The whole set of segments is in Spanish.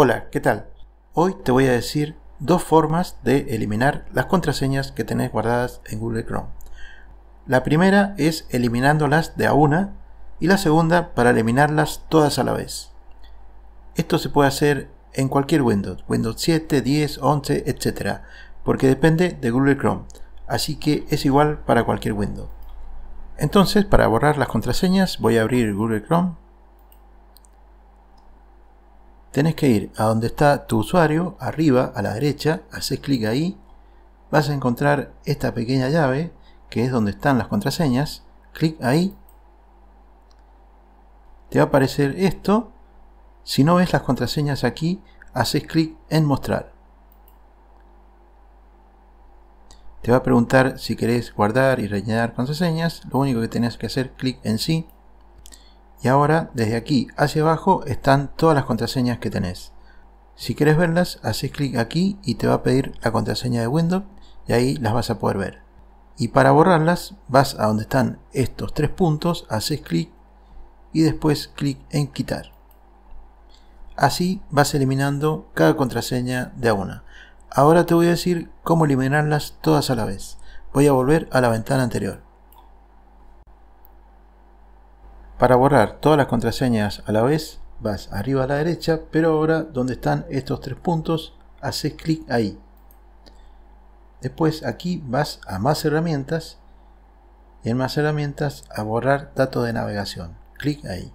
Hola, ¿qué tal? Hoy te voy a decir dos formas de eliminar las contraseñas que tenés guardadas en Google Chrome. La primera es eliminándolas de a una y la segunda para eliminarlas todas a la vez. Esto se puede hacer en cualquier Windows, Windows 7, 10, 11, etc. Porque depende de Google Chrome, así que es igual para cualquier Windows. Entonces, para borrar las contraseñas, voy a abrir Google Chrome tenés que ir a donde está tu usuario, arriba, a la derecha, haces clic ahí, vas a encontrar esta pequeña llave, que es donde están las contraseñas, clic ahí, te va a aparecer esto, si no ves las contraseñas aquí, haces clic en mostrar. Te va a preguntar si querés guardar y rellenar contraseñas, lo único que tenés que hacer clic en sí, y ahora, desde aquí hacia abajo, están todas las contraseñas que tenés. Si quieres verlas, haces clic aquí y te va a pedir la contraseña de Windows y ahí las vas a poder ver. Y para borrarlas, vas a donde están estos tres puntos, haces clic y después clic en quitar. Así vas eliminando cada contraseña de a una. Ahora te voy a decir cómo eliminarlas todas a la vez. Voy a volver a la ventana anterior. Para borrar todas las contraseñas a la vez, vas arriba a la derecha, pero ahora donde están estos tres puntos, haces clic ahí. Después aquí vas a más herramientas y en más herramientas a borrar datos de navegación. Clic ahí.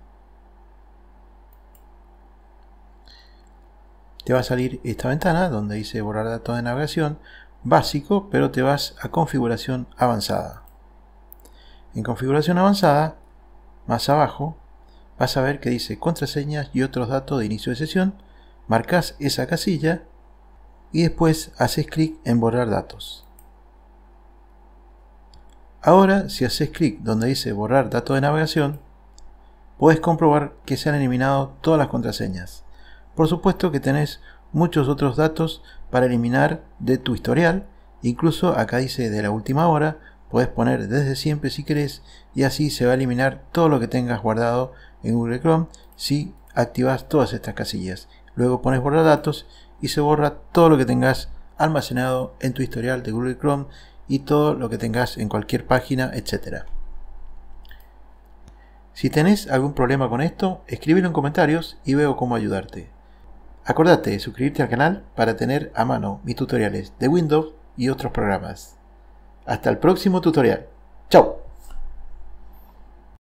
Te va a salir esta ventana donde dice borrar datos de navegación básico, pero te vas a configuración avanzada. En configuración avanzada más abajo vas a ver que dice contraseñas y otros datos de inicio de sesión. Marcas esa casilla y después haces clic en borrar datos. Ahora, si haces clic donde dice borrar datos de navegación, puedes comprobar que se han eliminado todas las contraseñas. Por supuesto que tenés muchos otros datos para eliminar de tu historial, incluso acá dice de la última hora Puedes poner desde siempre si querés y así se va a eliminar todo lo que tengas guardado en Google Chrome si activas todas estas casillas. Luego pones borrar datos y se borra todo lo que tengas almacenado en tu historial de Google Chrome y todo lo que tengas en cualquier página, etc. Si tenés algún problema con esto, escríbelo en comentarios y veo cómo ayudarte. Acordate de suscribirte al canal para tener a mano mis tutoriales de Windows y otros programas. Hasta el próximo tutorial. ¡Chao!